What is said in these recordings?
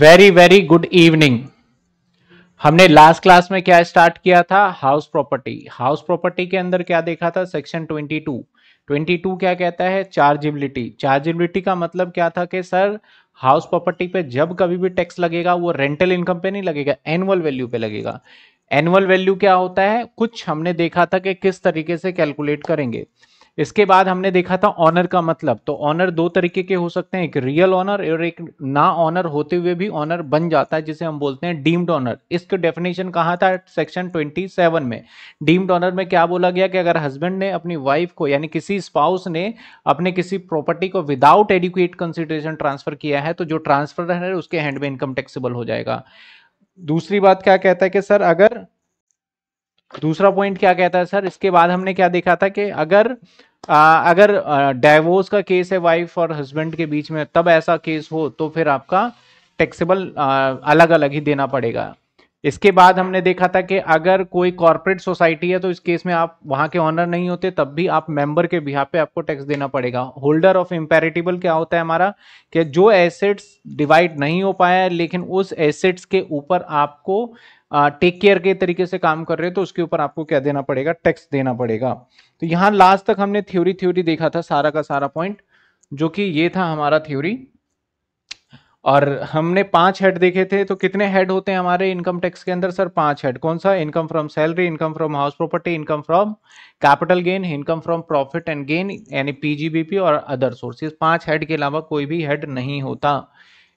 Very very good evening हमने last class में क्या स्टार्ट किया था हाउस प्रॉपर्टी हाउस प्रॉपर्टी के अंदर क्या देखा था सेक्शन 22 22 क्या कहता है चार्जिबिलिटी चार्जिबिलिटी का मतलब क्या था कि सर हाउस प्रॉपर्टी पे जब कभी भी टैक्स लगेगा वो रेंटल इनकम पे नहीं लगेगा एनुअल वैल्यू पे लगेगा एनुअल वैल्यू क्या होता है कुछ हमने देखा था कि किस तरीके से कैलकुलेट करेंगे इसके बाद हमने देखा था ऑनर का मतलब तो ऑनर दो तरीके के हो सकते हैं एक रियल ऑनर और एक ना ऑनर होते हुए भी ऑनर बन जाता है जिसे हम बोलते हैं डीम्ड ऑनर इसका डेफिनेशन कहा था सेक्शन 27 में डीम्ड ऑनर में क्या बोला गया कि अगर हस्बैंड ने अपनी वाइफ को यानी किसी स्पाउस ने अपने किसी प्रॉपर्टी को विदाउट एडुकेट कंसिडरेशन ट्रांसफर किया है तो जो ट्रांसफर है उसके हैंड में इनकम टैक्सेबल हो जाएगा दूसरी बात क्या कहता है कि सर अगर दूसरा पॉइंट क्या कहता है सर इसके बाद हमने क्या देखा था कि अगर आ, अगर डाइवोर्स का केस है वाइफ और हस्बैंड के बीच में तब ऐसा केस हो तो फिर आपका टैक्सेबल अलग अलग ही देना पड़ेगा इसके बाद हमने देखा था कि अगर कोई कॉर्पोरेट सोसाइटी है तो इस केस में आप वहां के ऑनर नहीं होते तब भी आप मेंबर के बिहार पे आपको टैक्स देना पड़ेगा होल्डर ऑफ इम्पेरिटेबल क्या होता है हमारा कि जो एसेट्स डिवाइड नहीं हो पाया लेकिन उस एसेट्स के ऊपर आपको टेक केयर के तरीके से काम कर रहे हो तो उसके ऊपर आपको क्या देना पड़ेगा टैक्स देना पड़ेगा तो यहाँ लास्ट तक हमने थ्योरी थ्योरी देखा था सारा का सारा पॉइंट जो कि ये था हमारा थ्योरी और हमने पांच हेड देखे थे तो कितने हेड होते हैं हमारे इनकम टैक्स के अंदर सर पांच हेड कौन सा income from salary income from house property income from capital gain income from profit and gain यानी पीजीबीपी और अदर सोर्सेज पांच हेड के अलावा कोई भी हेड नहीं होता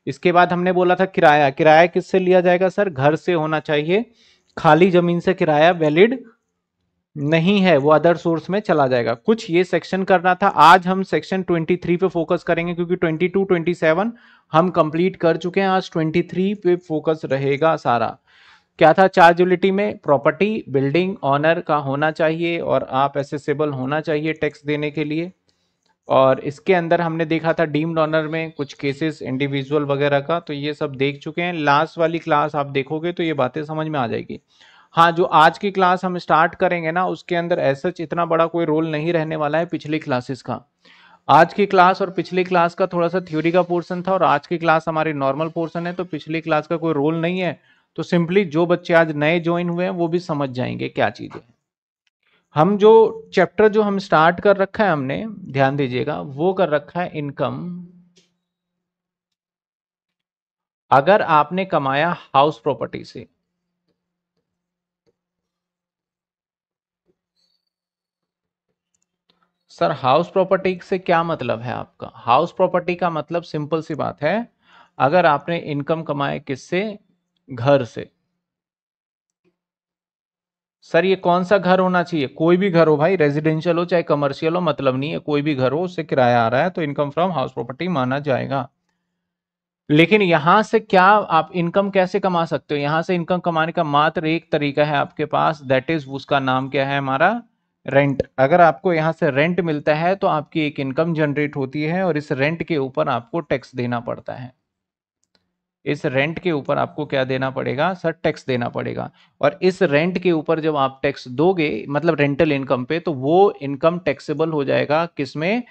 इसके बाद हमने बोला था किराया किराया किससे लिया जाएगा सर घर से होना चाहिए खाली जमीन से किराया वैलिड नहीं है वो अदर सोर्स में चला जाएगा कुछ ये सेक्शन करना था आज हम सेक्शन 23 पे फोकस करेंगे क्योंकि 22 27 हम कंप्लीट कर चुके हैं आज 23 पे फोकस रहेगा सारा क्या था चार्जबिलिटी में प्रॉपर्टी बिल्डिंग ऑनर का होना चाहिए और आप एसेसेबल होना चाहिए टैक्स देने के लिए और इसके अंदर हमने देखा था डीम्ड ऑनर में कुछ केसेस इंडिविजुअल वगैरह का तो ये सब देख चुके हैं लास्ट वाली क्लास आप देखोगे तो ये बातें समझ में आ जाएगी हाँ जो आज की क्लास हम स्टार्ट करेंगे ना उसके अंदर ऐसा इतना बड़ा कोई रोल नहीं रहने वाला है पिछली क्लासेस का आज की क्लास और पिछली क्लास का थोड़ा सा थ्योरी का पोर्सन था और आज की क्लास हमारी नॉर्मल पोर्सन है तो पिछली क्लास का कोई रोल नहीं है तो सिंपली जो बच्चे आज नए ज्वाइन हुए हैं वो भी समझ जाएंगे क्या चीज़ है हम जो चैप्टर जो हम स्टार्ट कर रखा है हमने ध्यान दीजिएगा वो कर रखा है इनकम अगर आपने कमाया हाउस प्रॉपर्टी से सर हाउस प्रॉपर्टी से क्या मतलब है आपका हाउस प्रॉपर्टी का मतलब सिंपल सी बात है अगर आपने इनकम कमाए किससे घर से सर ये कौन सा घर होना चाहिए कोई भी घर हो भाई रेजिडेंशियल हो चाहे कमर्शियल हो मतलब नहीं है कोई भी घर हो उससे किराया आ रहा है तो इनकम फ्रॉम हाउस प्रॉपर्टी माना जाएगा लेकिन यहां से क्या आप इनकम कैसे कमा सकते हो यहां से इनकम कमाने का मात्र एक तरीका है आपके पास दैट इज उसका नाम क्या है हमारा रेंट अगर आपको यहाँ से रेंट मिलता है तो आपकी एक इनकम जनरेट होती है और इस रेंट के ऊपर आपको टैक्स देना पड़ता है इस रेंट के ऊपर आपको क्या देना पड़ेगा सर टैक्स देना पड़ेगा और इस रेंट के ऊपर जब आप टैक्स दोगे मतलब रेंटल इनकम पे तो वो इनकम टैक्सेबल हो जाएगा किसमें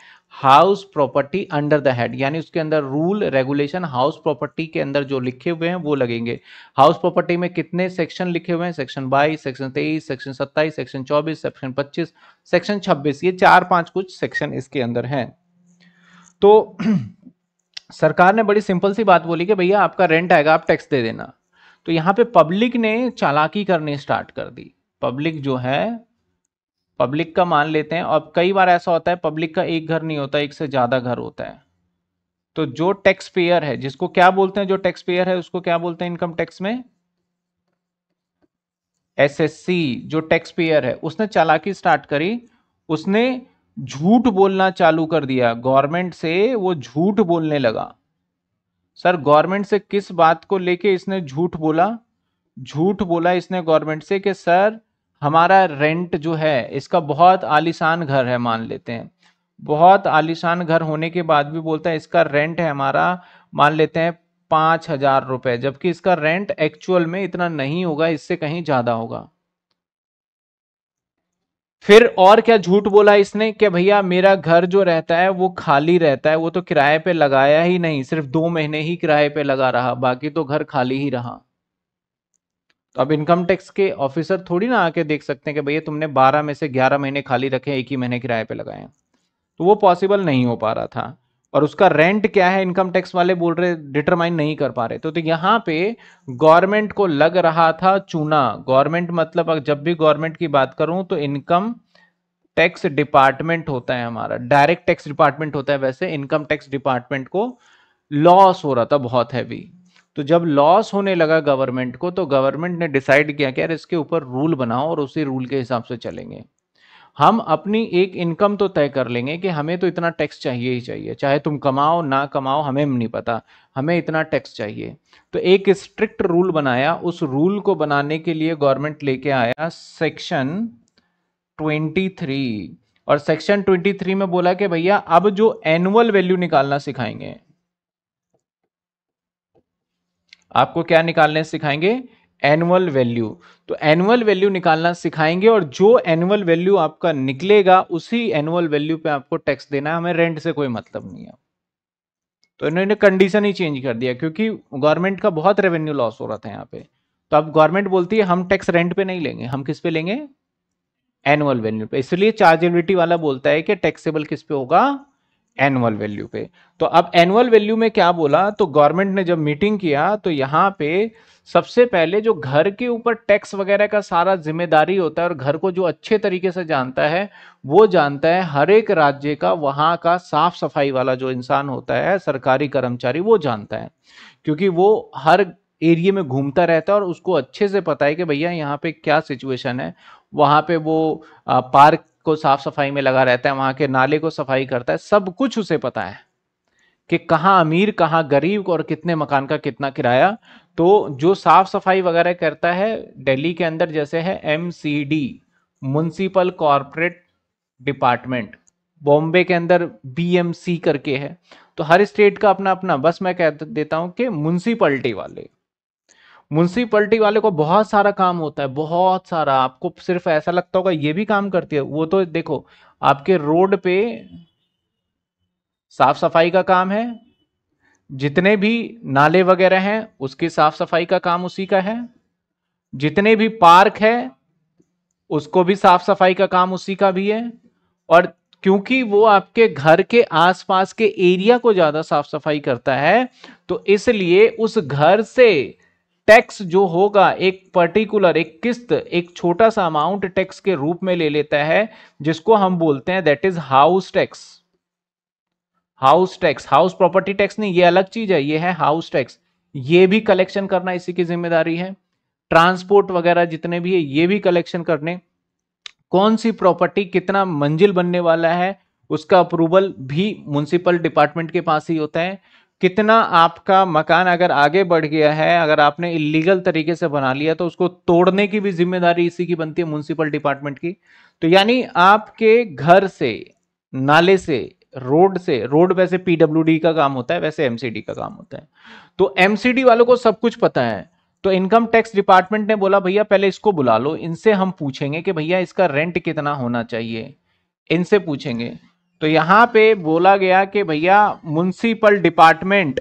house property under the head यानी उसके अंदर रूल रेगुलेशन हाउस प्रॉपर्टी के अंदर जो लिखे हुए हैं वो लगेंगे हाउस प्रॉपर्टी में कितने सेक्शन लिखे हुए हैं सेक्शन बाईस सेक्शन तेईस सेक्शन सत्ताईस सेक्शन चौबीस सेक्शन पच्चीस सेक्शन छब्बीस ये चार पांच कुछ सेक्शन इसके अंदर हैं तो सरकार ने बड़ी सिंपल सी बात बोली कि भैया आपका रेंट आएगा आप टैक्स दे देना तो यहाँ पे पब्लिक ने चालाकी करनी स्टार्ट कर दी पब्लिक जो है पब्लिक का मान लेते हैं और कई बार ऐसा होता है पब्लिक का एक घर नहीं होता एक से ज़्यादा घर होता है तो जो टैक्स पेयर है जिसको क्या बोलते हैं जो टैक्स पेयर है उसको क्या बोलते हैं इनकम टैक्स में एसएससी जो टैक्स पेयर है उसने चालाकी स्टार्ट करी उसने झूठ बोलना चालू कर दिया गवर्नमेंट से वो झूठ बोलने लगा सर गवर्नमेंट से किस बात को लेके इसने झूठ बोला झूठ बोला इसने गवर्नमेंट से कि सर हमारा रेंट जो है इसका बहुत आलिशान घर है मान लेते हैं बहुत आलिशान घर होने के बाद भी बोलता है इसका रेंट है हमारा मान लेते हैं पाँच हजार रुपये जबकि इसका रेंट एक्चुअल में इतना नहीं होगा इससे कहीं ज़्यादा होगा फिर और क्या झूठ बोला इसने कि भैया मेरा घर जो रहता है वो खाली रहता है वो तो किराए पे लगाया ही नहीं सिर्फ दो महीने ही किराए पे लगा रहा बाकी तो घर खाली ही रहा तो अब इनकम टैक्स के ऑफिसर थोड़ी ना आके देख सकते हैं कि भैया तुमने 12 में से 11 महीने खाली रखे एक ही महीने किराए पे लगाए तो वो पॉसिबल नहीं हो पा रहा था और उसका रेंट क्या है इनकम टैक्स वाले बोल रहे डिटरमाइन नहीं कर पा रहे तो, तो यहाँ पे गवर्नमेंट को लग रहा था चूना गवर्नमेंट मतलब जब भी गवर्नमेंट की बात करूं तो इनकम टैक्स डिपार्टमेंट होता है हमारा डायरेक्ट टैक्स डिपार्टमेंट होता है वैसे इनकम टैक्स डिपार्टमेंट को लॉस हो रहा था बहुत हैवी तो जब लॉस होने लगा गवर्नमेंट को तो गवर्नमेंट ने डिसाइड किया कि यार इसके ऊपर रूल बनाओ और उसी रूल के हिसाब से चलेंगे हम अपनी एक इनकम तो तय कर लेंगे कि हमें तो इतना टैक्स चाहिए ही चाहिए चाहे तुम कमाओ ना कमाओ हमें नहीं पता हमें इतना टैक्स चाहिए तो एक स्ट्रिक्ट रूल बनाया उस रूल को बनाने के लिए गवर्नमेंट लेके आया सेक्शन 23 और सेक्शन 23 में बोला कि भैया अब जो एनुअल वैल्यू निकालना सिखाएंगे आपको क्या निकालने सिखाएंगे एनुअल वैल्यू तो एनुअल वैल्यू निकालना सिखाएंगे और जो एनुअल वैल्यू आपका निकलेगा उसी एनुअल वैल्यू पे आपको टैक्स देना है हमें रेंट से कोई मतलब नहीं है तो इन्होंने कंडीशन ही चेंज कर दिया क्योंकि गवर्नमेंट का बहुत रेवेन्यू लॉस हो रहा था यहाँ पे तो अब गवर्नमेंट बोलती है हम टैक्स रेंट पे नहीं लेंगे हम किस पे लेंगे एनुअल वैल्यू पे इसलिए चार्जेबिलिटी वाला बोलता है कि टैक्सेबल किस पे होगा एनुअल वैल्यू पे तो अब एनुअल वैल्यू में क्या बोला तो गवर्नमेंट ने जब मीटिंग किया तो यहाँ पे सबसे पहले जो घर के ऊपर टैक्स वगैरह का सारा जिम्मेदारी होता है और घर को जो अच्छे तरीके से जानता है वो जानता है हर एक राज्य का वहां का साफ सफाई वाला जो इंसान होता है सरकारी कर्मचारी वो जानता है क्योंकि वो हर एरिए में घूमता रहता है और उसको अच्छे से पता है कि भैया यहाँ पे क्या सिचुएशन है वहां पे वो पार्क को साफ सफाई में लगा रहता है वहां के नाले को सफाई करता है सब कुछ उसे पता है कि कहाँ अमीर कहाँ गरीब और कितने मकान का कितना किराया तो जो साफ सफाई वगैरह करता है दिल्ली के अंदर जैसे है M C D municipal corporate department Bombay के अंदर बी एम सी करके है तो हर स्टेट का अपना अपना बस मैं कह देता हूं कि म्यूनसिपल्टी वाले म्यूनसिपल्टी वाले को बहुत सारा काम होता है बहुत सारा आपको सिर्फ ऐसा लगता होगा ये भी काम करती है वो तो देखो आपके रोड पे साफ सफाई का काम है जितने भी नाले वगैरह हैं उसकी साफ सफाई का काम उसी का है जितने भी पार्क है उसको भी साफ सफाई का काम उसी का भी है और क्योंकि वो आपके घर के आसपास के एरिया को ज्यादा साफ सफाई करता है तो इसलिए उस घर से टैक्स जो होगा एक पर्टिकुलर एक किस्त एक छोटा सा अमाउंट टैक्स के रूप में ले लेता है जिसको हम बोलते हैं that is house tax house tax house property tax नहीं ये अलग चीज है ये है हाउस टैक्स ये भी कलेक्शन करना इसी की जिम्मेदारी है ट्रांसपोर्ट वगैरह जितने भी है ये भी कलेक्शन करने कौन सी प्रॉपर्टी कितना मंजिल बनने वाला है उसका अप्रूवल भी म्यूनसिपल डिपार्टमेंट के पास ही होता है कितना आपका मकान अगर आगे बढ़ गया है अगर आपने इलीगल तरीके से बना लिया तो उसको तोड़ने की भी जिम्मेदारी इसी की बनती है म्यूनसिपल डिपार्टमेंट की तो यानी आपके घर से नाले से रोड से रोड वैसे पीडब्ल्यू का काम होता है वैसे एमसीडी का काम होता है तो एमसीडी वालों को सब कुछ पता है तो इनकम टैक्स डिपार्टमेंट ने बोला भैया पहले इसको बुला लो इनसे हम पूछेंगे कि भैया इसका रेंट कितना होना चाहिए इनसे पूछेंगे तो यहां पे बोला गया कि भैया municipal department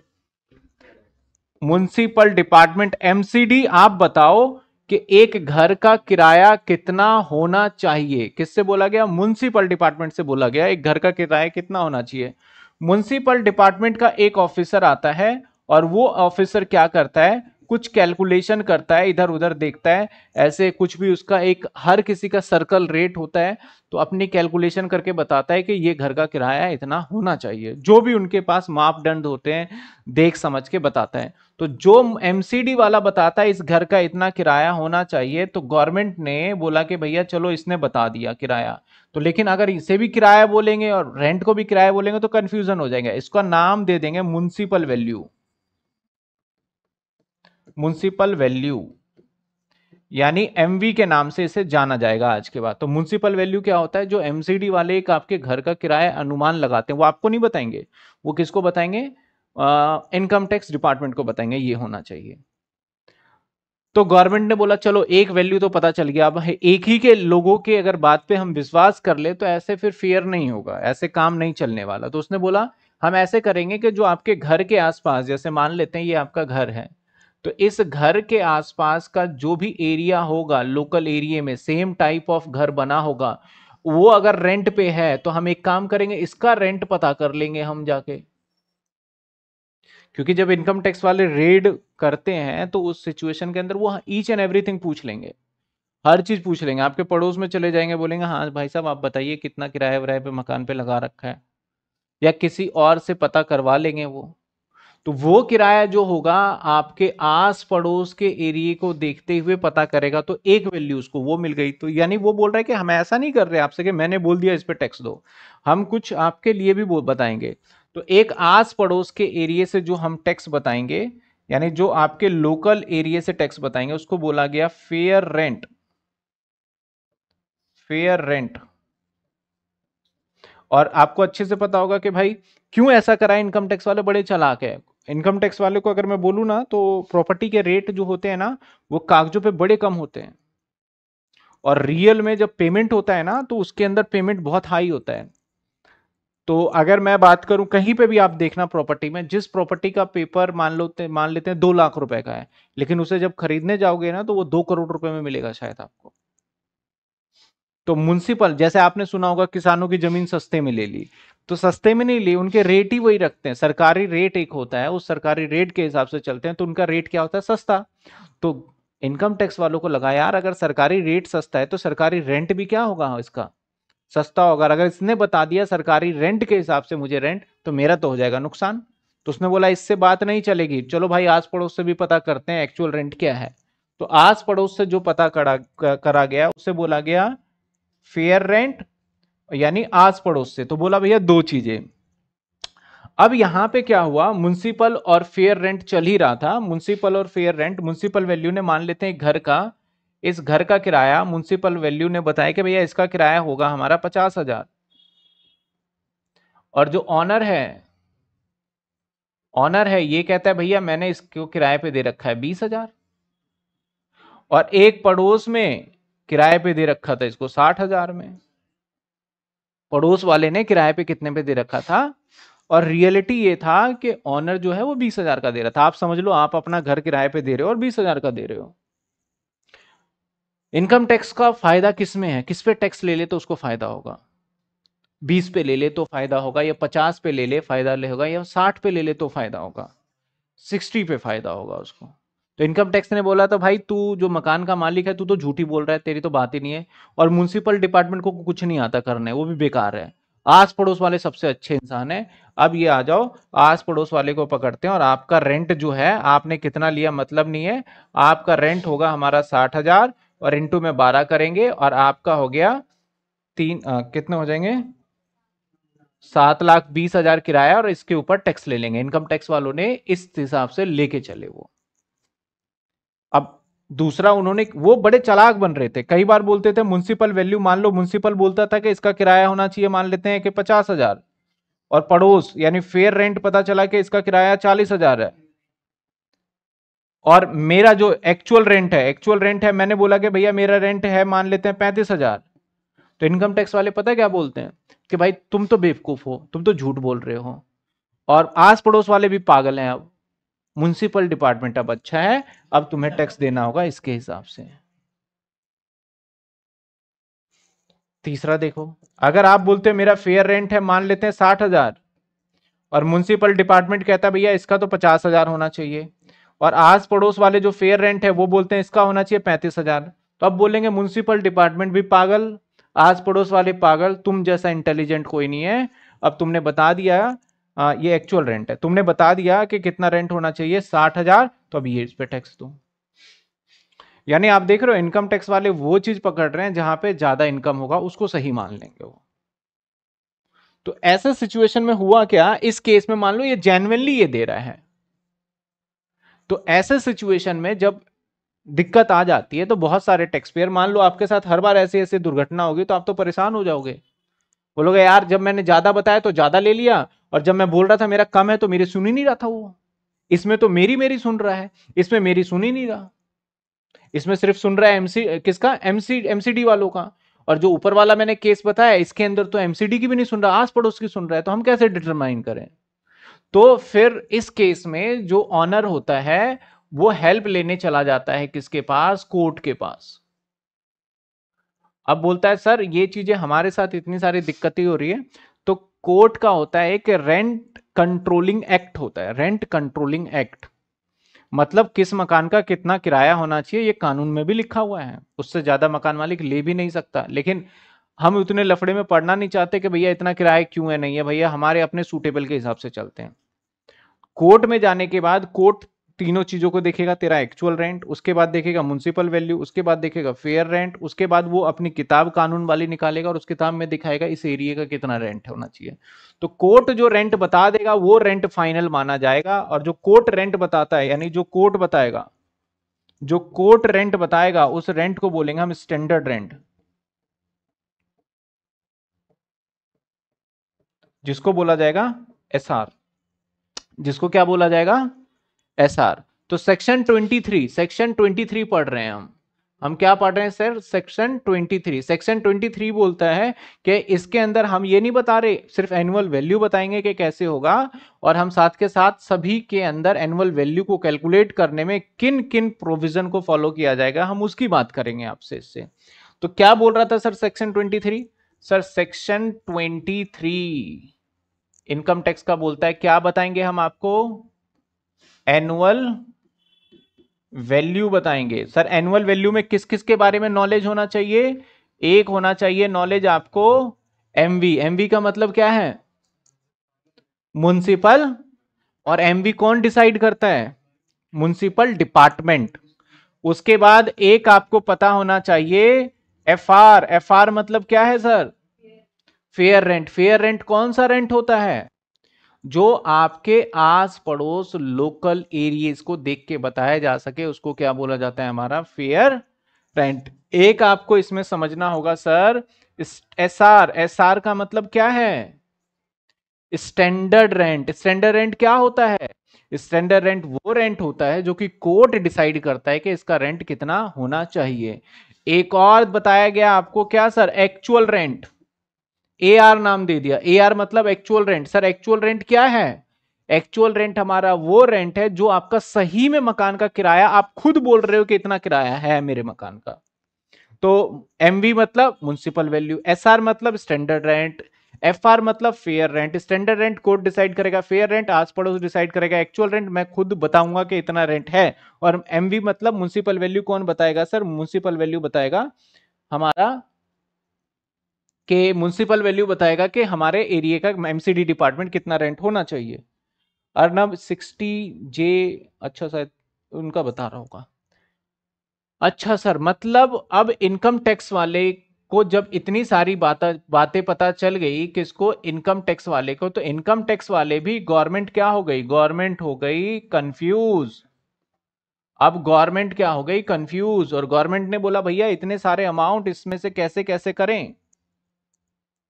municipal department MCD आप बताओ कि एक घर का किराया कितना होना चाहिए किससे बोला गया म्यूनसिपल डिपार्टमेंट से बोला गया एक घर का किराया कितना होना चाहिए म्यूनसिपल डिपार्टमेंट का एक ऑफिसर आता है और वो ऑफिसर क्या करता है कुछ कैलकुलेशन करता है इधर उधर देखता है ऐसे कुछ भी उसका एक हर किसी का सर्कल रेट होता है तो अपनी कैलकुलेशन करके बताता है कि ये घर का किराया इतना होना चाहिए जो भी उनके पास मापदंड होते हैं देख समझ के बताता है तो जो एमसीडी वाला बताता है इस घर का इतना किराया होना चाहिए तो गवर्नमेंट ने बोला कि भैया चलो इसने बता दिया किराया तो लेकिन अगर इसे भी किराया बोलेंगे और रेंट को भी किराया बोलेंगे तो कन्फ्यूजन हो जाएगा इसका नाम दे देंगे म्यूनसिपल वैल्यू म्यूनसिपल वैल्यू यानी एम के नाम से इसे जाना जाएगा आज के बाद तो म्यूनसिपल वैल्यू क्या होता है जो एम वाले एक आपके घर का किराया अनुमान लगाते हैं वो आपको नहीं बताएंगे वो किसको बताएंगे इनकम टैक्स डिपार्टमेंट को बताएंगे ये होना चाहिए तो गवर्नमेंट ने बोला चलो एक वैल्यू तो पता चल गया अब एक ही के लोगों के अगर बात पे हम विश्वास कर ले तो ऐसे फिर फेयर नहीं होगा ऐसे काम नहीं चलने वाला तो उसने बोला हम ऐसे करेंगे कि जो आपके घर के आसपास जैसे मान लेते हैं ये आपका घर है तो इस घर के आसपास का जो भी एरिया होगा लोकल एरिया में सेम टाइप ऑफ घर बना होगा वो अगर रेंट पे है तो हम एक काम करेंगे इसका रेंट पता कर लेंगे हम जाके क्योंकि जब इनकम टैक्स वाले रेड करते हैं तो उस सिचुएशन के अंदर वो ईच एंड एवरीथिंग पूछ लेंगे हर चीज पूछ लेंगे आपके पड़ोस में चले जाएंगे बोलेंगे हाँ भाई साहब आप बताइए कितना किराया वराये पे मकान पे लगा रखा है या किसी और से पता करवा लेंगे वो तो वो किराया जो होगा आपके आस पड़ोस के एरिए को देखते हुए पता करेगा तो एक वैल्यू उसको वो मिल गई तो यानी वो बोल रहा है कि हम ऐसा नहीं कर रहे आपसे कि मैंने बोल दिया इस पर टैक्स दो हम कुछ आपके लिए भी बताएंगे तो एक आस पड़ोस के एरिए से जो हम टैक्स बताएंगे यानी जो आपके लोकल एरिए से टैक्स बताएंगे उसको बोला गया फेयर रेंट फेयर रेंट और आपको अच्छे से पता होगा कि भाई क्यों ऐसा करा इनकम टैक्स वाले बड़े चलाक है इनकम टैक्स वाले को अगर मैं बोलूँ ना तो प्रॉपर्टी के रेट जो होते हैं ना वो कागजों पे बड़े कम होते हैं और रियल में जब पेमेंट होता है ना तो उसके अंदर पेमेंट बहुत हाई होता है तो अगर मैं बात करूं कहीं पे भी आप देखना प्रॉपर्टी में जिस प्रॉपर्टी का पेपर मान लो मान लेते हैं दो लाख रुपए का है लेकिन उसे जब खरीदने जाओगे ना तो वो दो करोड़ रुपए में मिलेगा शायद आपको तो म्यूनसिपल जैसे आपने सुना होगा किसानों की जमीन सस्ते में ले ली तो सस्ते में नहीं ली उनके रेट ही वही रखते हैं सरकारी रेट एक होता है उस सरकारी रेट के हिसाब से चलते हैं तो उनका रेट क्या होता है सस्ता तो इनकम टैक्स वालों को लगा यार अगर सरकारी रेट सस्ता है तो सरकारी रेंट भी क्या होगा हाँ इसका सस्ता होगा अगर इसने बता दिया सरकारी रेंट के हिसाब से मुझे रेंट तो मेरा तो हो जाएगा नुकसान तो उसने बोला इससे बात नहीं चलेगी चलो भाई आस पड़ोस से भी पता करते हैं एक्चुअल रेंट क्या है तो आस पड़ोस से जो पता करा करा गया उससे बोला गया फेयर रेंट यानी आस पड़ोस से तो बोला भैया दो चीजें अब यहां पे क्या हुआ म्यूनसिपल और फेयर रेंट चल ही रहा था म्यूनसिपल और फेयर रेंट म्यूनसिपल वैल्यू ने मान लेते हैं घर का इस घर का किराया म्यूनसिपल वैल्यू ने बताया कि भैया इसका किराया होगा हमारा पचास हजार और जो ऑनर है ऑनर है ये कहता है भैया मैंने इसको किराए पे दे रखा है बीस हजार और एक पड़ोस में किराए पे दे रखा था इसको साठ हजार में पड़ोस वाले ने किराए पे कितने पे दे रखा था और रियलिटी ये था कि ऑनर जो है वो बीस हजार का दे रहा था आप समझ लो आप अपना घर किराए पे दे रहे हो और बीस हजार का दे रहे हो इनकम टैक्स का फायदा किस में है किस पे टैक्स ले ले तो उसको फायदा होगा बीस पे ले ले तो फायदा होगा या पचास पे ले ले फायदा ले होगा या साठ पे ले ले तो फायदा होगा सिक्सटी पे फायदा होगा उसको तो इनकम टैक्स ने बोला तो भाई तू जो मकान का मालिक है तू तो झूठी बोल रहा है तेरी तो बात ही नहीं है और म्यूनसिपल डिपार्टमेंट को कुछ नहीं आता करने वो भी बेकार है आस पड़ोस वाले सबसे अच्छे इंसान है अब ये आ जाओ आस पड़ोस वाले को पकड़ते हैं और आपका रेंट जो है आपने कितना लिया मतलब नहीं है आपका रेंट होगा हमारा साठ हजार और इंटू में बारह करेंगे और आपका हो गया तीन आ, कितने हो जाएंगे सात लाख बीस हजार किराया और इसके ऊपर टैक्स ले लेंगे इनकम टैक्स वालों ने इस हिसाब से लेके चले वो दूसरा उन्होंने वो बड़े चलाक बन रहे थे कई बार बोलते थे म्यूनसिपल वैल्यू मान लो म्यूनसिपल बोलता था कि इसका किराया होना चाहिए मान लेते हैं कि पचास हजार और पड़ोस यानी फेयर रेंट पता चला कि इसका किराया चालीस हजार है और मेरा जो एक्चुअल रेंट है एक्चुअल रेंट है मैंने बोला कि भैया मेरा रेंट है मान लेते हैं पैंतीस हजार तो इनकम टैक्स वाले पता है क्या बोलते हैं कि भाई तुम तो बेवकूफ हो तुम तो झूठ बोल रहे हो और आस पड़ोस वाले भी पागल हैं अब म्यूनसिपल डिपार्टमेंट अब अच्छा है अब तुम्हें टैक्स देना होगा इसके हिसाब से तीसरा देखो अगर आप बोलते हो मेरा फेयर रेंट है मान लेते हैं साठ हजार और म्यूनसिपल डिपार्टमेंट कहता है भैया इसका तो पचास हजार होना चाहिए और आस पड़ोस वाले जो फेयर रेंट है वो बोलते हैं इसका होना चाहिए पैंतीस हजार तो अब बोलेंगे म्यूनसिपल डिपार्टमेंट भी पागल आस पड़ोस वाले पागल तुम जैसा इंटेलिजेंट कोई नहीं है अब तुमने बता दिया आ, ये एक्चुअल रेंट है तुमने बता दिया कि कितना रेंट होना चाहिए साठ हजार तो अब ये इस पे टैक्स दो यानी आप देख रहे हो इनकम टैक्स वाले वो चीज पकड़ रहे हैं जहां पे ज्यादा इनकम होगा उसको सही मान लेंगे वो तो ऐसे सिचुएशन में हुआ क्या इस केस में मान लो ये जेनुअनली ये दे रहा है तो ऐसे सिचुएशन में जब दिक्कत आ जाती है तो बहुत सारे टैक्स पेयर मान लो आपके साथ हर बार ऐसी ऐसी दुर्घटना होगी तो आप तो परेशान हो जाओगे बोलोगे यार जब मैंने ज्यादा बताया तो ज्यादा ले लिया और जब मैं बोल रहा था मेरा कम है तो मेरी सुन ही नहीं रहा था वो इसमें तो मेरी मेरी सुन रहा है इसमें मेरी सुन ही नहीं रहा इसमें सिर्फ सुन रहा है एमसी किसका एमसी एमसीडी वालों का और जो ऊपर वाला मैंने केस बताया इसके अंदर तो एमसीडी की भी नहीं सुन रहा आस पड़ोस की सुन रहा है तो हम कैसे डिटरमाइन करें तो फिर इस केस में जो ऑनर होता है वो हेल्प लेने चला जाता है किसके पास कोर्ट के पास अब बोलता है सर ये चीजें हमारे साथ इतनी सारी दिक्कतें हो रही है तो कोर्ट का होता है एक रेंट कंट्रोलिंग एक्ट होता है रेंट कंट्रोलिंग एक्ट मतलब किस मकान का कितना किराया होना चाहिए ये कानून में भी लिखा हुआ है उससे ज्यादा मकान मालिक ले भी नहीं सकता लेकिन हम उतने लफड़े में पढ़ना नहीं चाहते कि भैया इतना किराया क्यों है नहीं है भैया हमारे अपने सूटेबल के हिसाब से चलते हैं कोर्ट में जाने के बाद कोर्ट तीनों चीज़ों को देखेगा तेरा एक्चुअल रेंट उसके बाद देखेगा म्यूनसिपल वैल्यू उसके बाद देखेगा फेयर रेंट उसके बाद वो अपनी किताब कानून वाली निकालेगा और उस किताब में दिखाएगा इस एरिया का कितना रेंट होना चाहिए तो कोर्ट जो रेंट बता देगा वो रेंट फाइनल माना जाएगा और जो कोर्ट रेंट बताता है यानी जो कोर्ट बताएगा जो कोर्ट रेंट बताएगा उस रेंट को बोलेंगे हम स्टैंडर्ड रेंट जिसको बोला जाएगा एसआर जिसको क्या बोला जाएगा एस आर तो सेक्शन 23 सेक्शन 23 पढ़ रहे हैं हम हम क्या पढ़ रहे हैं सर सेक्शन 23 सेक्शन 23 बोलता है कि इसके अंदर हम ये नहीं बता रहे सिर्फ एनुअल वैल्यू बताएंगे कि कैसे होगा और हम साथ के साथ सभी के अंदर एनुअल वैल्यू को कैलकुलेट करने में किन किन प्रोविजन को फॉलो किया जाएगा हम उसकी बात करेंगे आपसे इससे तो क्या बोल रहा था sir section three sir section three income tax का बोलता है क्या बताएंगे हम आपको एनुअल वैल्यू बताएंगे सर एनुअल वैल्यू में किस किस के बारे में नॉलेज होना चाहिए एक होना चाहिए नॉलेज आपको एमवी एमवी का मतलब क्या है म्यूनसिपल और एमवी कौन डिसाइड करता है म्यूनसिपल डिपार्टमेंट उसके बाद एक आपको पता होना चाहिए एफ आर एफ आर मतलब क्या है sir fair rent fair rent कौन सा रेंट होता है जो आपके आस पड़ोस लोकल एरियाज को देख के बताया जा सके उसको क्या बोला जाता है हमारा फेयर रेंट एक आपको इसमें समझना होगा sir S R S R का मतलब क्या है स्टैंडर्ड रेंट स्टैंडर्ड रेंट क्या होता है स्टैंडर्ड रेंट वो रेंट होता है जो कि कोर्ट डिसाइड करता है कि इसका रेंट कितना होना चाहिए एक और बताया गया आपको क्या sir actual rent A R नाम दे दिया ए आर मतलब actual rent sir actual rent क्या है एक्चुअल रेंट हमारा वो रेंट है जो आपका सही में मकान का किराया आप खुद बोल रहे हो कि इतना किराया है मेरे मकान का तो एम मतलब म्यूनसिपल वैल्यू एस मतलब स्टैंडर्ड रेंट एफ मतलब fair rent standard rent court decide करेगा फेयर रेंट आस पड़ोस डिसाइड करेगा एक्चुअल रेंट मैं खुद बताऊंगा कि इतना रेंट है और एम मतलब म्यूनसिपल वैल्यू कौन बताएगा सर म्यूनसिपल वैल्यू बताएगा हमारा कि म्यूनसिपल वैल्यू बताएगा कि हमारे एरिया का एमसीडी डिपार्टमेंट कितना रेंट होना चाहिए अर्नब सिक्सटी जे अच्छा शायद उनका बता रहा होगा अच्छा सर मतलब अब इनकम टैक्स वाले को जब इतनी सारी बात बातें पता चल गई किसको इनकम टैक्स वाले को तो इनकम टैक्स वाले भी गवर्नमेंट क्या हो गई गवर्नमेंट हो गई कंफ्यूज अब गवर्नमेंट क्या हो गई कंफ्यूज और गवर्नमेंट ने बोला भैया इतने सारे अमाउंट इसमें से कैसे कैसे करें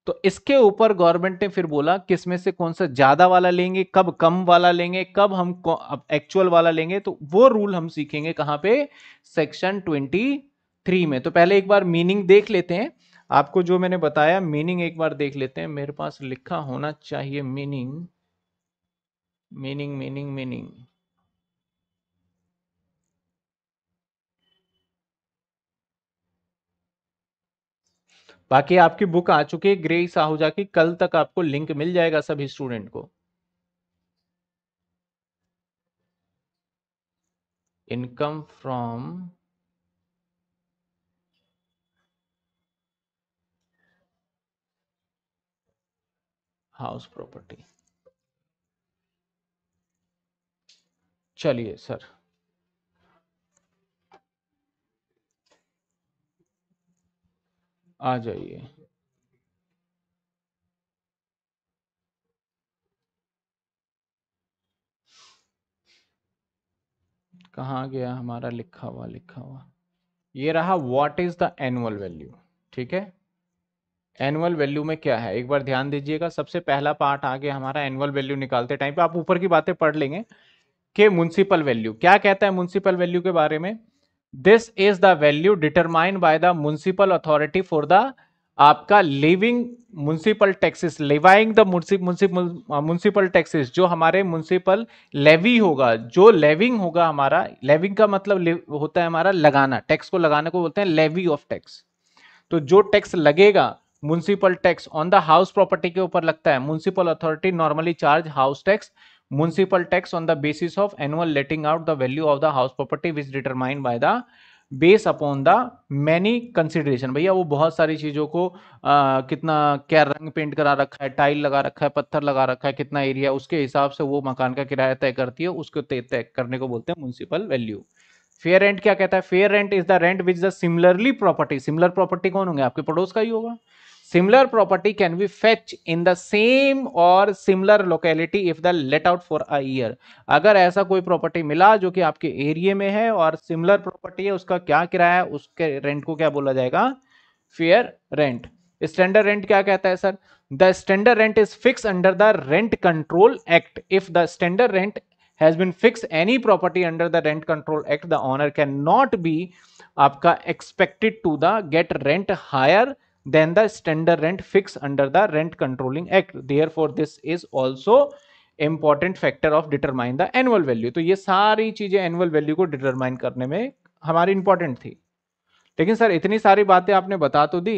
तो इसके ऊपर गवर्नमेंट ने फिर बोला किस में से कौन सा ज्यादा वाला लेंगे कब कम वाला लेंगे कब हम एक्चुअल वाला लेंगे तो वो रूल हम सीखेंगे कहां पे सेक्शन ट्वेंटी थ्री में तो पहले एक बार मीनिंग देख लेते हैं आपको जो मैंने बताया मीनिंग एक बार देख लेते हैं मेरे पास लिखा होना चाहिए मीनिंग मीनिंग मीनिंग मीनिंग बाकी आपकी बुक आ चुकी है ग्रे साहूजा की कल तक आपको लिंक मिल जाएगा सभी स्टूडेंट को इनकम फ्रॉम हाउस प्रॉपर्टी चलिए सर आ जाइए कहा गया हमारा लिखा हुआ लिखा हुआ ये रहा what is the annual value ठीक है एनुअल वैल्यू में क्या है एक बार ध्यान दीजिएगा सबसे पहला पार्ट आ गया हमारा एनुअल वैल्यू निकालते टाइम पे आप ऊपर की बातें पढ़ लेंगे के म्यूनसिपल वैल्यू क्या कहता है म्यूनसिपल वैल्यू के बारे में this is the value determine by the municipal authority for the आपका living municipal taxes levying the municipal taxes जो हमारे म्यूनसिपल लेवी होगा जो लेविंग होगा हमारा लेविंग का मतलब होता है हमारा लगाना टैक्स को लगाने को बोलते हैं लेवी ऑफ टैक्स तो जो टैक्स लगेगा municipal tax on the house property के ऊपर लगता है municipal authority normally charge house tax municipal tax on the basis of annual letting out the value of the house property which determined by the base upon the many consideration भैया वो बहुत सारी चीज़ों को आ, कितना क्या रंग पेंट करा रखा है टाइल लगा रखा है पत्थर लगा रखा है कितना एरिया उसके हिसाब से वो मकान का किराया तय करती है उसको तय करने को बोलते हैं म्यूनसिपल वैल्यू फेयर रेंट क्या कहता है fair rent is the rent which the similarly property similar property कौन होंगे आपके पड़ोस का ही होगा similar property can be fetch in the same और similar locality if the let out for a year. अगर ऐसा कोई प्रॉपर्टी मिला जो कि आपके एरिए में है और सिमिलर प्रॉपर्टी है उसका क्या किराया है उसके रेंट को क्या बोला जाएगा Fair रेंट स्टैंडर्ड रेंट क्या कहता है sir the standard rent is fix under the rent control act if the standard rent has been fix any property under the rent control act the owner can not be आपका expected to the get rent higher than the standard rent fixed under the rent controlling act therefore this is also important factor of determine the annual value तो ये सारी चीजें annual value को determine करने में हमारी important थी लेकिन सर इतनी सारी बातें आपने बता तो दी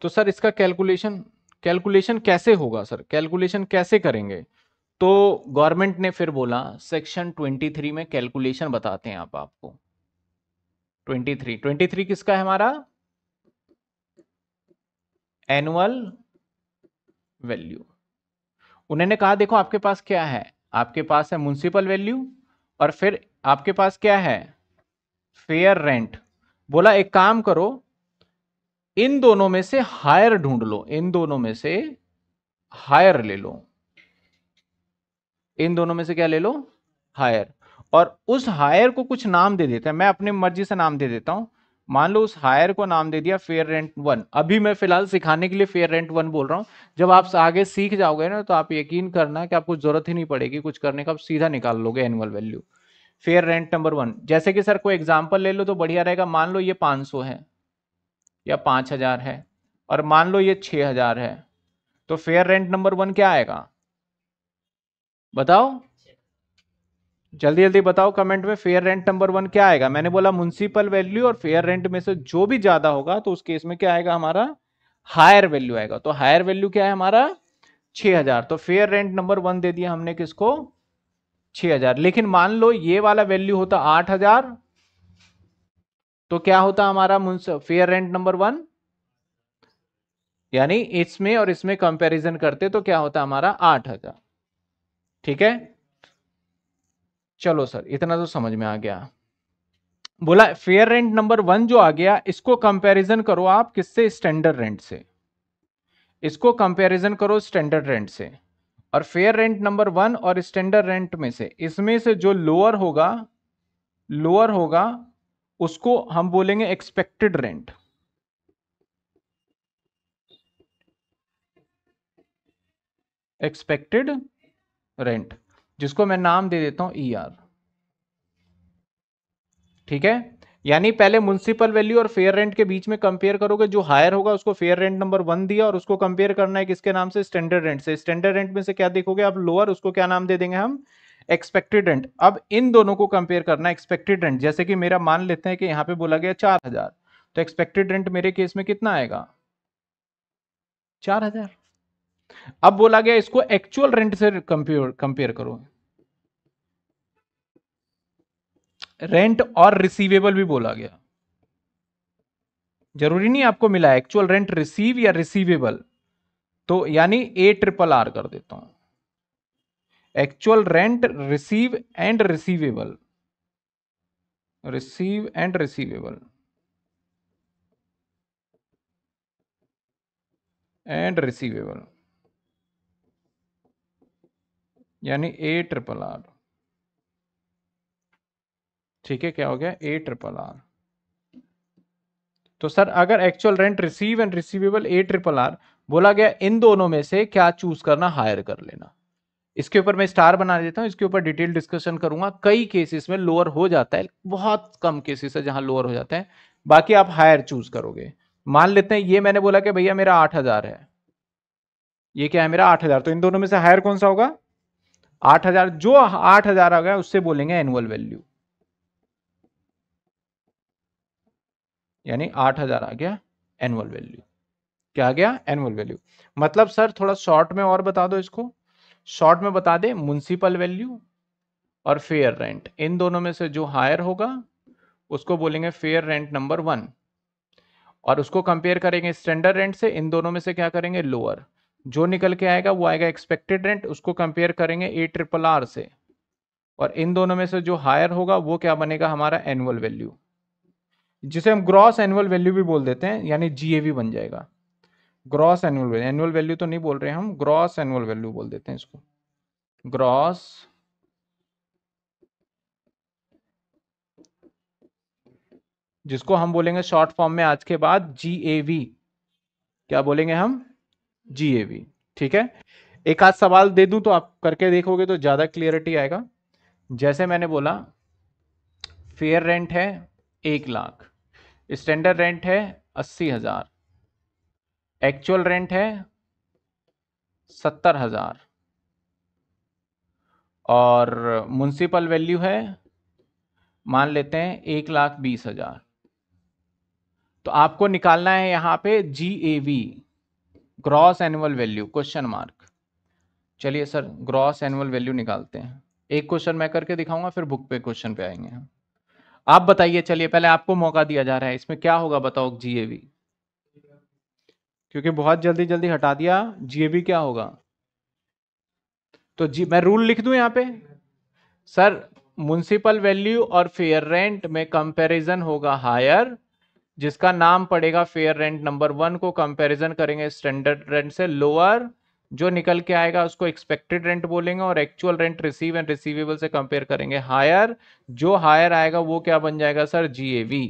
तो सर इसका कैलकुलेशन कैलकुलेशन कैसे होगा सर कैलकुलेशन कैसे करेंगे तो गवर्नमेंट ने फिर बोला सेक्शन 23 में कैलकुलेशन बताते हैं आप आपको ट्वेंटी थ्री ट्वेंटी थ्री किसका है हमारा एनुअल वैल्यू उन्होंने कहा देखो आपके पास क्या है आपके पास है म्यूनसिपल वैल्यू और फिर आपके पास क्या है फेयर रेंट बोला एक काम करो इन दोनों में से हायर ढूंढ लो इन दोनों में से हायर ले लो इन दोनों में से क्या ले लो हायर और उस हायर को कुछ नाम दे देता है मैं अपनी मर्जी से नाम दे देता हूँ मान लो उस हायर को नाम दे दिया फेयर रेंट वन अभी मैं फिलहाल सिखाने के लिए फेयर रेंट वन बोल रहा हूँ जब आप आगे सीख जाओगे ना तो आप यकीन करना कि आपको जरूरत ही नहीं पड़ेगी कुछ करने का आप सीधा निकाल लोगे annual value fair rent number one जैसे कि सर कोई एग्जाम्पल ले लो तो बढ़िया रहेगा मान लो ये पाँच सौ है या पाँच हज़ार है और मान लो ये छः हज़ार है तो फेयर रेंट नंबर वन क्या आएगा बताओ जल्दी जल्दी बताओ कमेंट में फेयर रेंट नंबर वन क्या आएगा मैंने बोला म्यूनसिपल वैल्यू और फेयर रेंट में से जो भी ज्यादा होगा तो उस केस में क्या आएगा हमारा हायर वैल्यू आएगा तो हायर वैल्यू क्या है हमारा 6000 तो फेयर रेंट नंबर वन दे दिया हमने किसको 6000 लेकिन मान लो ये वाला वैल्यू होता हजार तो क्या होता हमारा फेयर रेंट नंबर वन यानी इसमें और इसमें कंपेरिजन करते तो क्या होता हमारा हजार ठीक है चलो सर इतना तो समझ में आ गया बोला फेयर रेंट नंबर वन जो आ गया इसको कंपैरिजन करो आप किससे स्टैंडर्ड रेंट से इसको कंपैरिजन करो स्टैंडर्ड रेंट से और फेयर रेंट नंबर वन और स्टैंडर्ड रेंट में से इसमें से जो लोअर होगा लोअर होगा उसको हम बोलेंगे एक्सपेक्टेड रेंट एक्सपेक्टेड रेंट जिसको मैं नाम दे देता हूं ई e ठीक है यानी पहले म्यूनसिपल वैल्यू और फेयर रेंट के बीच में कंपेयर करोगे जो हायर होगा उसको फेयर रेंट नंबर वन दिया और उसको कंपेयर करना है किसके नाम से स्टैंडर्ड रेंट से स्टैंडर्ड रेंट में से क्या देखोगे आप लोअर उसको क्या नाम दे देंगे हम एक्सपेक्टेड रेंट अब इन दोनों को कंपेयर करना एक्सपेक्टेड रेंट जैसे कि मेरा मान लेते हैं कि यहां पर बोला गया चार हजार तो एक्सपेक्टेड रेंट मेरे केस में कितना आएगा चार हजार अब बोला गया इसको एक्चुअल रेंट से कंपेयर कंपेयर करो रेंट और रिसीवेबल भी बोला गया जरूरी नहीं आपको मिला एक्चुअल रेंट रिसीव या रिसीवेबल तो यानी ए ट्रिपल आर कर देता हूं actual rent receive and receivable receive and receivable and receivable यानी ए ट्रिपल आर ठीक है क्या हो गया ए ट्रिपल आर तो सर अगर actual rent receive and receivable A triple R बोला गया इन दोनों में से क्या चूज करना हायर कर लेना इसके ऊपर मैं स्टार बना देता हूं इसके ऊपर डिटेल डिस्कशन करूंगा कई केसेस में लोअर हो जाता है बहुत कम केसेस है जहां लोअर हो जाते हैं बाकी आप हायर चूज करोगे मान लेते हैं ये मैंने बोला कि भैया मेरा आठ हजार है ये क्या है मेरा आठ हजार तो इन दोनों में से हायर कौन सा होगा आठ हजार जो आठ हजार आ गया उससे बोलेंगे एनुअल वैल्यू यानी आठ हजार आ गया एनुअल वैल्यू क्या आ गया एनुअल वैल्यू मतलब सर थोड़ा शॉर्ट में और बता दो इसको शॉर्ट में बता दे म्यूनसिपल वैल्यू और फेयर रेंट इन दोनों में से जो हायर होगा उसको बोलेंगे फेयर रेंट नंबर वन और उसको कंपेयर करेंगे स्टैंडर्ड रेंट से इन दोनों में से क्या करेंगे लोअर जो निकल के आएगा वो आएगा एक्सपेक्टेड रेंट उसको कंपेयर करेंगे ए ट्रिपल आर से और इन दोनों में से जो हायर होगा वो क्या बनेगा हमारा एनुअल वैल्यू जिसे हम ग्रॉस एनुअल वैल्यू भी बोल देते हैं यानी जीएवी बन जाएगा gross annual value annual value तो नहीं बोल रहे हैं हम ग्रॉस एनुअल वैल्यू बोल देते हैं इसको ग्रॉस जिसको हम बोलेंगे शॉर्ट फॉर्म में आज के बाद जी क्या बोलेंगे हम जीएवी ठीक है एक आध सवाल दे दूं तो आप करके देखोगे तो ज़्यादा क्लियरिटी आएगा जैसे मैंने बोला फेयर रेंट है एक लाख स्टैंडर्ड रेंट है अस्सी हज़ार एक्चुअल रेंट है सत्तर हज़ार और म्यूनसिपल वैल्यू है मान लेते हैं एक लाख बीस हज़ार तो आपको निकालना है यहां पे G A V gross annual value question mark चलिए सर ग्रॉस एनुअल वैल्यू निकालते हैं एक क्वेश्चन मैं करके दिखाऊंगा फिर बुक पे क्वेश्चन पे आएंगे आप बताइए चलिए पहले आपको मौका दिया जा रहा है इसमें क्या होगा बताओ जीएवी क्योंकि बहुत जल्दी जल्दी हटा दिया जीएबी क्या होगा तो जी मैं रूल लिख दू यहाँ पे सर म्यूनसिपल वैल्यू और फेयर रेंट में कंपैरिजन होगा हायर जिसका नाम पड़ेगा फेयर रेंट नंबर वन को कंपैरिजन करेंगे स्टैंडर्ड रेंट से लोअर जो निकल के आएगा उसको एक्सपेक्टेड रेंट बोलेंगे और actual rent receive and receivable से कंपेयर करेंगे हायर जो हायर आएगा वो क्या बन जाएगा सर जीएवी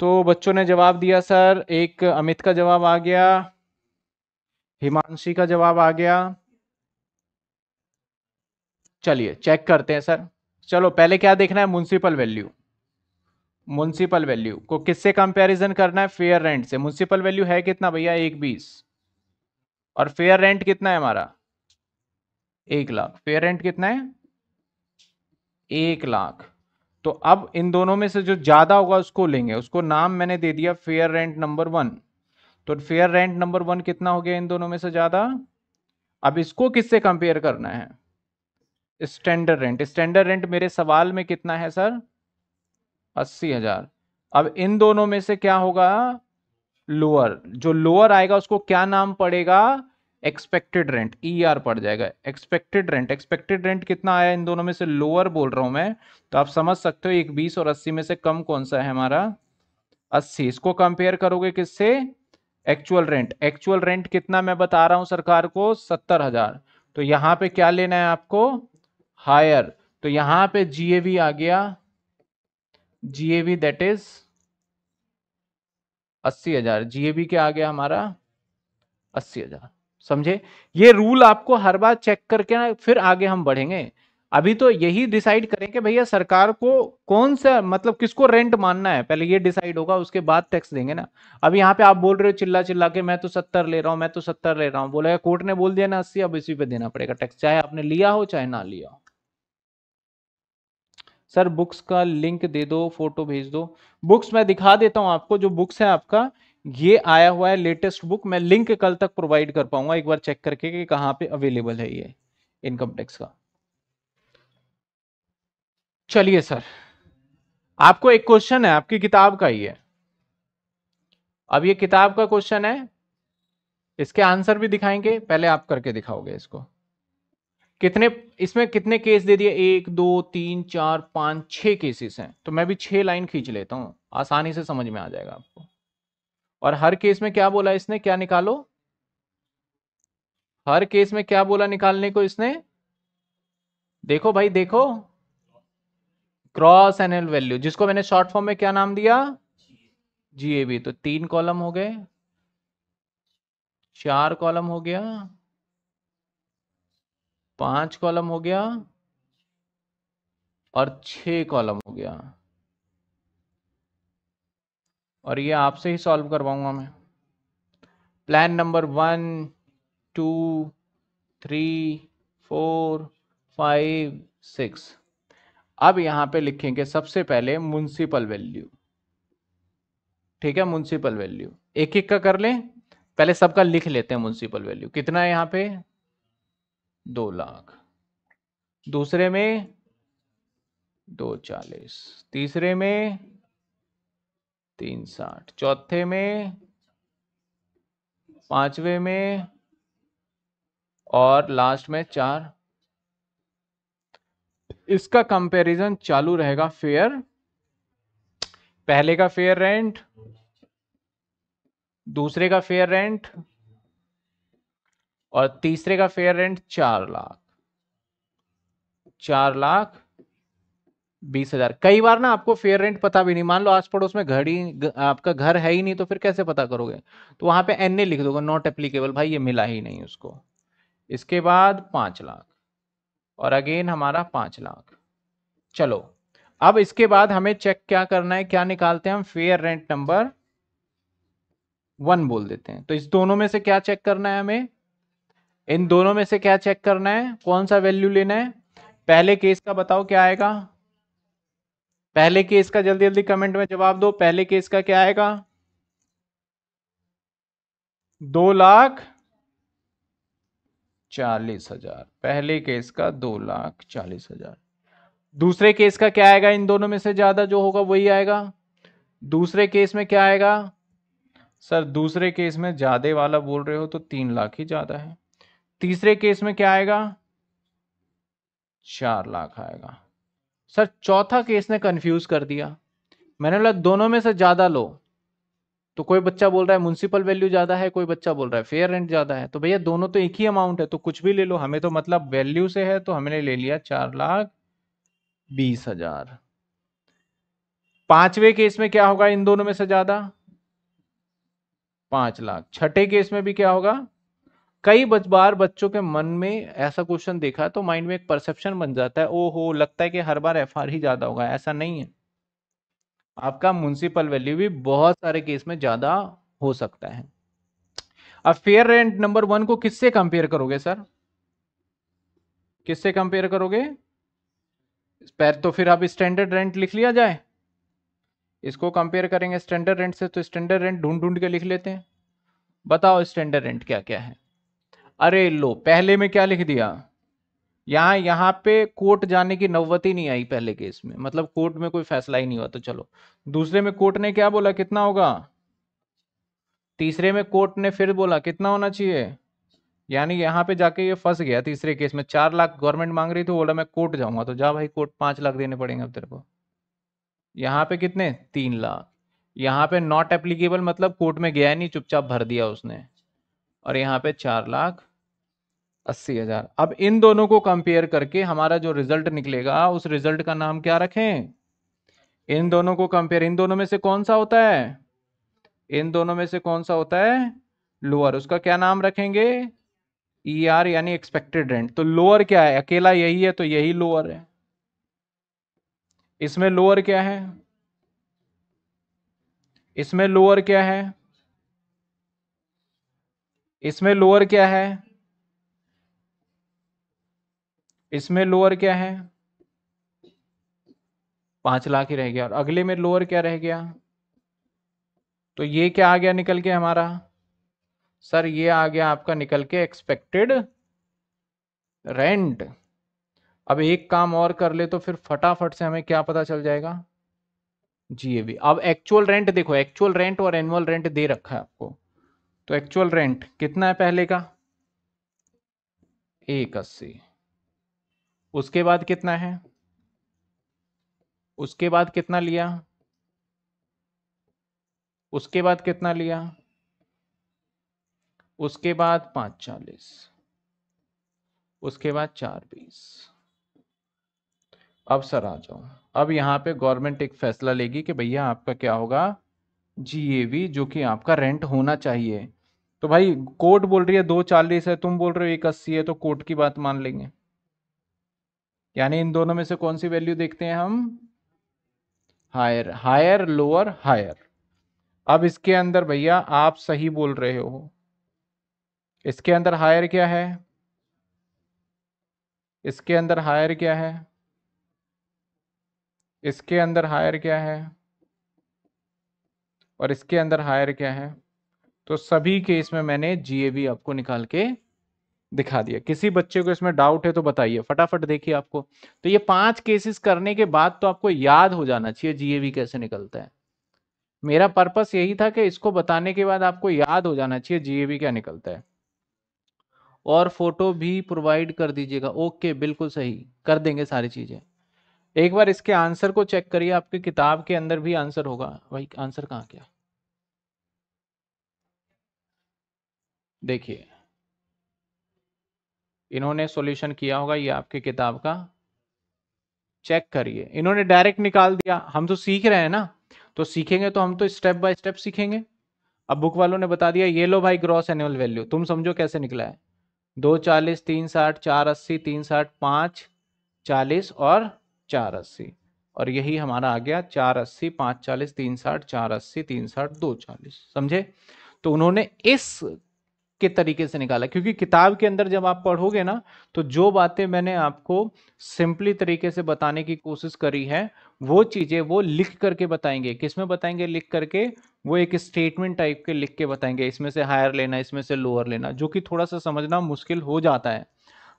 तो बच्चों ने जवाब दिया सर एक अमित का जवाब आ गया हिमांशी का जवाब आ गया चलिए चेक करते हैं सर चलो पहले क्या देखना है म्यूनसिपल वैल्यू म्यूनसिपल वैल्यू को किससे कंपैरिजन करना है फेयर रेंट से म्यूनसिपल वैल्यू है कितना भैया एक बीस और फेयर रेंट कितना है हमारा एक लाख फेयर रेंट कितना है एक लाख तो अब इन दोनों में से जो ज्यादा होगा उसको लेंगे उसको नाम मैंने दे दिया फेयर रेंट नंबर वन तो फेयर रेंट नंबर वन कितना हो गया इन दोनों में से ज्यादा अब इसको किससे कंपेयर करना है स्टैंडर्ड रेंट स्टैंडर्ड रेंट मेरे सवाल में कितना है सर अस्सी हजार अब इन दोनों में से क्या होगा लोअर जो लोअर आएगा उसको क्या नाम पड़ेगा expected rent E e R पड़ जाएगा एक्सपेक्टेड रेंट एक्सपेक्टेड रेंट कितना आया इन दोनों में से लोअर बोल रहा हूं मैं तो आप समझ सकते हो एक बीस और अस्सी में से कम कौन सा है हमारा अस्सी इसको कंपेयर करोगे किससे एक्चुअल रेंट एक्चुअल रेंट कितना मैं बता रहा हूं सरकार को सत्तर हजार तो यहां पे क्या लेना है आपको हायर तो यहां पे जीएवी आ गया जीएवी दैट इज अस्सी हजार जीएवी क्या आ गया हमारा अस्सी हजार समझे ये रूल आपको हर बार चेक करके ना फिर आगे हम बढ़ेंगे अभी तो यही डिसाइड करें कि भैया सरकार को कौन सा मतलब किसको रेंट मानना है पहले ये डिसाइड होगा उसके बाद टैक्स देंगे ना अब यहाँ पे आप बोल रहे हो चिल्ला चिल्ला के मैं तो सत्तर ले रहा हूँ मैं तो सत्तर ले रहा हूँ बोला कोर्ट ने बोल दिया ना अस्सी अब इसी पे देना पड़ेगा टैक्स चाहे आपने लिया हो चाहे ना लिया हो सर बुक्स का लिंक दे दो फोटो भेज दो बुक्स मैं दिखा देता हूं आपको जो बुक्स है आपका ये आया हुआ है लेटेस्ट बुक मैं लिंक कल तक प्रोवाइड कर पाऊंगा एक बार चेक करके कि कहां पे अवेलेबल है ये इनकम टैक्स का चलिए सर आपको एक क्वेश्चन है आपकी किताब का ही है अब ये किताब का क्वेश्चन है इसके आंसर भी दिखाएंगे पहले आप करके दिखाओगे इसको कितने इसमें कितने केस दे दिए एक दो तीन चार पाँच छः केसेस हैं तो मैं भी छः लाइन खींच लेता हूँ आसानी से समझ में आ जाएगा आपको और हर केस में क्या बोला इसने क्या निकालो हर केस में क्या बोला निकालने को इसने देखो भाई देखो क्रॉस एनुअल वैल्यू जिसको मैंने शॉर्ट फॉर्म में क्या नाम दिया जी ए तो तीन कॉलम हो गए चार कॉलम हो गया पांच कॉलम हो गया और छ कॉलम हो गया और ये आपसे ही सॉल्व करवाऊंगा मैं plan number one two three four five six अब यहां पे लिखेंगे सबसे पहले म्यूनसिपल वैल्यू ठीक है म्यूनसिपल वैल्यू एक एक का कर लें पहले सबका लिख लेते हैं म्यूनसिपल वैल्यू कितना है यहां पे दो लाख दूसरे में दो चालीस तीसरे में तीन साठ चौथे में पांचवे में और लास्ट में चार इसका कंपैरिजन चालू रहेगा फेयर पहले का फेयर रेंट दूसरे का फेयर रेंट और तीसरे का फेयर रेंट चार लाख चार लाख बीस हजार कई बार ना आपको फेयर रेंट पता भी नहीं मान लो आस पड़ोस में घर ही आपका घर है ही नहीं तो फिर कैसे पता करोगे तो वहां पे एन ए लिख दोगे नॉट एप्लीकेबल भाई ये मिला ही नहीं उसको इसके बाद पांच लाख और अगेन हमारा पांच लाख चलो अब इसके बाद हमें चेक क्या करना है क्या निकालते हैं हम फेयर रेंट नंबर वन बोल देते हैं तो इस दोनों में से क्या चेक करना है हमें इन दोनों में से क्या चेक करना है कौन सा वैल्यू लेना है पहले केस का बताओ क्या आएगा पहले केस का जल्दी जल्दी कमेंट में जवाब दो पहले केस का क्या आएगा दो लाख चालीस हजार पहले केस का दो लाख चालीस हजार दूसरे केस का क्या आएगा इन दोनों में से ज्यादा जो होगा वही आएगा दूसरे केस में क्या आएगा सर दूसरे केस में ज्यादा वाला बोल रहे हो तो तीन लाख ही ज्यादा है तीसरे केस में क्या आएगा चार लाख आएगा सर चौथा केस ने कंफ्यूज कर दिया मैंने बोला दोनों में से ज़्यादा लो तो कोई बच्चा बोल रहा है म्यूनसिपल वैल्यू ज़्यादा है कोई बच्चा बोल रहा है फेयर रेंट ज़्यादा है तो भैया दोनों तो एक ही अमाउंट है तो कुछ भी ले लो हमें तो मतलब वैल्यू से है तो हमने ले लिया चार लाख बीस हजार पांचवे केस में क्या होगा इन दोनों में से ज़्यादा पांच लाख छठे केस में भी क्या होगा कई बच बार बच्चों के मन में ऐसा क्वेश्चन देखा तो माइंड में एक परसेप्शन बन जाता है ओ हो लगता है कि हर बार एफ ही ज़्यादा होगा ऐसा नहीं है आपका म्यूनसिपल वैल्यू भी बहुत सारे केस में ज़्यादा हो सकता है अब फेयर रेंट नंबर वन को किससे कंपेयर करोगे सर किससे कंपेयर करोगे पैर तो फिर आप स्टैंडर्ड रेंट लिख लिया जाए इसको कंपेयर करेंगे स्टैंडर्ड रेंट से तो स्टैंडर्ड रेंट ढूंढ ढूंढ के लिख लेते हैं बताओ स्टैंडर्ड रेंट क्या क्या है अरे लो पहले में क्या लिख दिया यहाँ यहाँ पे कोर्ट जाने की नौबत नहीं आई पहले केस में मतलब कोर्ट में कोई फैसला ही नहीं हुआ तो चलो दूसरे में कोर्ट ने क्या बोला कितना होगा तीसरे में कोर्ट ने फिर बोला कितना होना चाहिए यानी यहाँ पे जाके ये फंस गया तीसरे केस में चार लाख गवर्नमेंट मांग रही थी बोला मैं कोर्ट जाऊंगा तो जा भाई कोर्ट पांच लाख देने पड़ेंगे अब तेरे को यहाँ पे कितने तीन लाख यहाँ पे नॉट एप्लीकेबल मतलब कोर्ट में गया नहीं चुपचाप भर दिया उसने और यहाँ पे चार लाख अस्सी हजार अब इन दोनों को कंपेयर करके हमारा जो रिजल्ट निकलेगा उस रिजल्ट का नाम क्या रखें इन दोनों को कंपेयर इन दोनों में से कौन सा होता है इन दोनों में से कौन सा होता है लोअर उसका क्या नाम रखेंगे ई e आर यानी एक्सपेक्टेड रेंट तो लोअर क्या है अकेला यही है तो यही लोअर है इसमें लोअर क्या है इसमें लोअर क्या है इसमें लोअर क्या है इसमें लोअर क्या है पांच लाख ही रह गया और अगले में लोअर क्या रह गया तो ये क्या आ गया निकल के हमारा सर ये आ गया आपका निकल के एक्सपेक्टेड रेंट अब एक काम और कर ले तो फिर फटाफट से हमें क्या पता चल जाएगा जी ये भी अब एक्चुअल रेंट देखो एक्चुअल रेंट और एनुअल रेंट दे रखा है आपको तो एक्चुअल रेंट कितना है पहले का एक अस्सी उसके बाद कितना है उसके बाद कितना लिया उसके बाद कितना लिया उसके बाद पांच चालीस उसके बाद चार बीस अब सर आ जाओ अब यहां पे गवर्नमेंट एक फैसला लेगी कि भैया आपका क्या होगा जी जो कि आपका रेंट होना चाहिए तो भाई कोर्ट बोल रही है दो चालीस है तुम बोल रहे हो एक अस्सी है तो कोर्ट की बात मान लेंगे यानी इन दोनों में से कौन सी वैल्यू देखते हैं हम हायर हायर लोअर हायर अब इसके अंदर भैया आप सही बोल रहे हो इसके अंदर हायर क्या है इसके अंदर हायर क्या है इसके अंदर हायर क्या है और इसके अंदर हायर क्या है तो सभी केस में मैंने जीएवी आपको निकाल के दिखा दिया किसी बच्चे को इसमें डाउट है तो बताइए फटाफट देखिए आपको तो ये पांच केसेस करने के बाद तो आपको याद हो जाना चाहिए जीएवी कैसे निकलता है मेरा पर्पस यही था कि इसको बताने के बाद आपको याद हो जाना चाहिए जीएवी क्या निकलता है और फोटो भी प्रोवाइड कर दीजिएगा ओके बिल्कुल सही कर देंगे सारी चीजें एक बार इसके आंसर को चेक करिए आपकी किताब के अंदर भी आंसर होगा भाई आंसर कहाँ क्या देखिए इन्होंने सॉल्यूशन किया होगा ये आपकी किताब का चेक करिए इन्होंने डायरेक्ट निकाल दिया हम तो सीख रहे हैं ना तो सीखेंगे तो हम तो स्टेप बाय स्टेप सीखेंगे अब बुक वालों ने बता दिया ये लो भाई ग्रॉस एनुअल वैल्यू तुम समझो कैसे निकला है दो चालीस तीन साठ चार अस्सी तीन साठ पाँच चालीस और चार अस्सी और यही हमारा आ गया चार अस्सी पाँच चालीस तीन साठ चार अस्सी तीन साठ दो चालीस समझे तो उन्होंने इस के तरीके से निकाला क्योंकि किताब के अंदर जब आप पढ़ोगे ना तो जो बातें मैंने आपको सिंपली तरीके से बताने की कोशिश करी है वो चीज़ें वो लिख करके बताएंगे किसमें बताएंगे लिख करके वो एक स्टेटमेंट टाइप के लिख के बताएंगे इसमें से हायर लेना इसमें से लोअर लेना जो कि थोड़ा सा समझना मुश्किल हो जाता है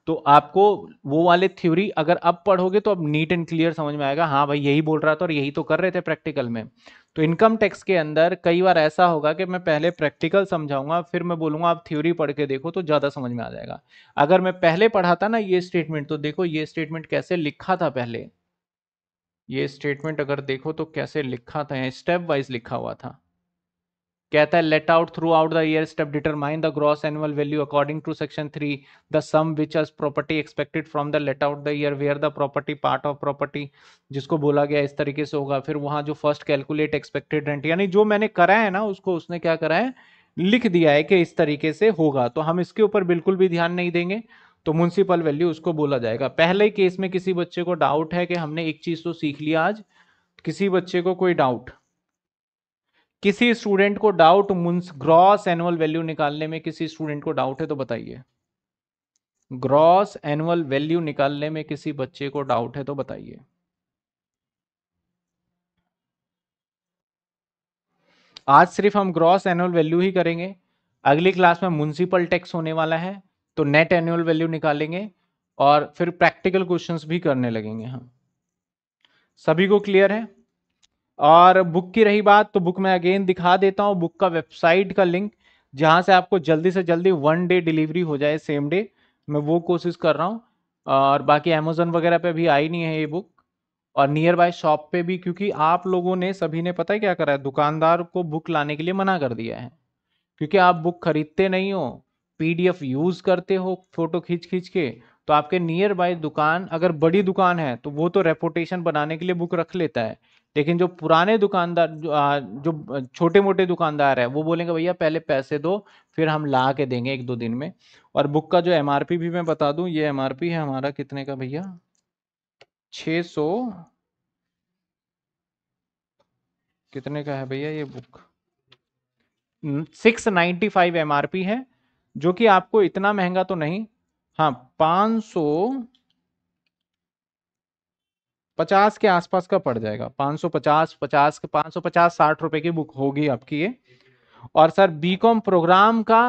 तो आपको वो वाले थ्योरी अगर अब पढ़ोगे तो अब नीट एंड क्लियर समझ में आएगा हाँ भाई यही बोल रहा था और यही तो कर रहे थे प्रैक्टिकल में तो इनकम टैक्स के अंदर कई बार ऐसा होगा कि मैं पहले प्रैक्टिकल समझाऊंगा फिर मैं बोलूंगा आप थ्योरी पढ़ के देखो तो ज़्यादा समझ में आ जाएगा अगर मैं पहले पढ़ाता ना ये स्टेटमेंट तो देखो ये स्टेटमेंट कैसे लिखा था पहले ये स्टेटमेंट अगर देखो तो कैसे लिखा था स्टेप वाइज लिखा हुआ था कहता है let out throughout the year step determine the gross annual value according to section three the sum which as property expected from the let out the year where the property part of property जिसको बोला गया इस तरीके से होगा फिर वहां जो फर्स्ट कैलकुलेट एक्सपेक्टेड रेंट यानी जो मैंने करा है ना उसको उसने क्या करा है लिख दिया है कि इस तरीके से होगा तो हम इसके ऊपर बिल्कुल भी ध्यान नहीं देंगे तो म्यूनसिपल वैल्यू उसको बोला जाएगा पहले ही केस में किसी बच्चे को डाउट है कि हमने एक चीज़ तो सीख लिया आज किसी बच्चे को कोई डाउट किसी स्टूडेंट को डाउट ग्रॉस एनुअल वैल्यू निकालने में किसी स्टूडेंट को डाउट है तो बताइए ग्रॉस एनुअल वैल्यू निकालने में किसी बच्चे को डाउट है तो बताइए आज सिर्फ हम ग्रॉस एनुअल वैल्यू ही करेंगे अगली क्लास में म्यूनसिपल टैक्स होने वाला है तो नेट एनुअल वैल्यू निकालेंगे और फिर प्रैक्टिकल क्वेश्चंस भी करने लगेंगे हम सभी को क्लियर है और बुक की रही बात तो बुक मैं अगेन दिखा देता हूँ बुक का वेबसाइट का लिंक जहाँ से आपको जल्दी से जल्दी वन डे डिलीवरी हो जाए सेम डे मैं वो कोशिश कर रहा हूँ और बाकी अमेजोन वगैरह पे भी आई नहीं है ये बुक और नियर बाय शॉप पे भी क्योंकि आप लोगों ने सभी ने पता है क्या करा है दुकानदार को बुक लाने के लिए मना कर दिया है क्योंकि आप बुक खरीदते नहीं हो पी यूज करते हो फोटो खींच खींच के तो आपके नियर बाय दुकान अगर बड़ी दुकान है तो वो तो रेपोटेशन बनाने के लिए बुक रख लेता है लेकिन जो पुराने दुकानदार जो छोटे मोटे दुकानदार है वो बोलेंगे भैया पहले पैसे दो फिर हम ला के देंगे एक दो दिन में और बुक का जो एम भी मैं बता दूं ये एम है हमारा कितने का भैया छ सौ कितने का है भैया ये book six ninety five M है जो कि आपको इतना महंगा तो नहीं हाँ पांच सौ पचास के आसपास का पड़ जाएगा पाँच सौ पचास पचास के पाँच सौ पचास साठ रुपए की बुक होगी आपकी ये और सर बीकॉम प्रोग्राम का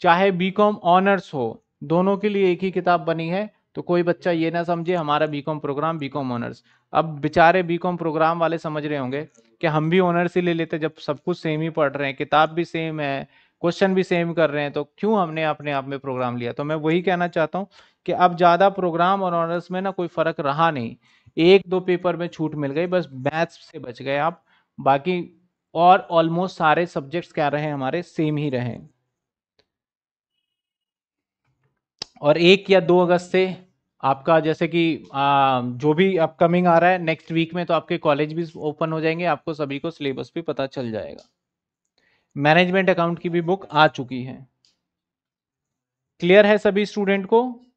चाहे बीकॉम ऑनर्स हो दोनों के लिए एक ही किताब बनी है तो कोई बच्चा ये ना समझे हमारा बीकॉम प्रोग्राम बीकॉम ऑनर्स अब बेचारे बीकॉम प्रोग्राम वाले समझ रहे होंगे कि हम भी ऑनर्स ही ले लेते जब सब कुछ सेम ही पढ़ रहे हैं किताब भी सेम है क्वेश्चन भी सेम कर रहे हैं तो क्यों हमने अपने आप में प्रोग्राम लिया तो मैं वही कहना चाहता हूँ कि अब ज़्यादा प्रोग्राम और ऑनर्स में ना कोई फर्क रहा नहीं एक दो पेपर में छूट मिल गई बस मैथ्स से बच गए आप बाकी और ऑलमोस्ट सारे सब्जेक्ट्स क्या रहे हमारे सेम ही रहे और एक या दो अगस्त से आपका जैसे कि जो भी अपकमिंग आ रहा है नेक्स्ट वीक में तो आपके कॉलेज भी ओपन हो जाएंगे आपको सभी को सिलेबस भी पता चल जाएगा मैनेजमेंट अकाउंट की भी बुक आ चुकी है क्लियर है सभी स्टूडेंट को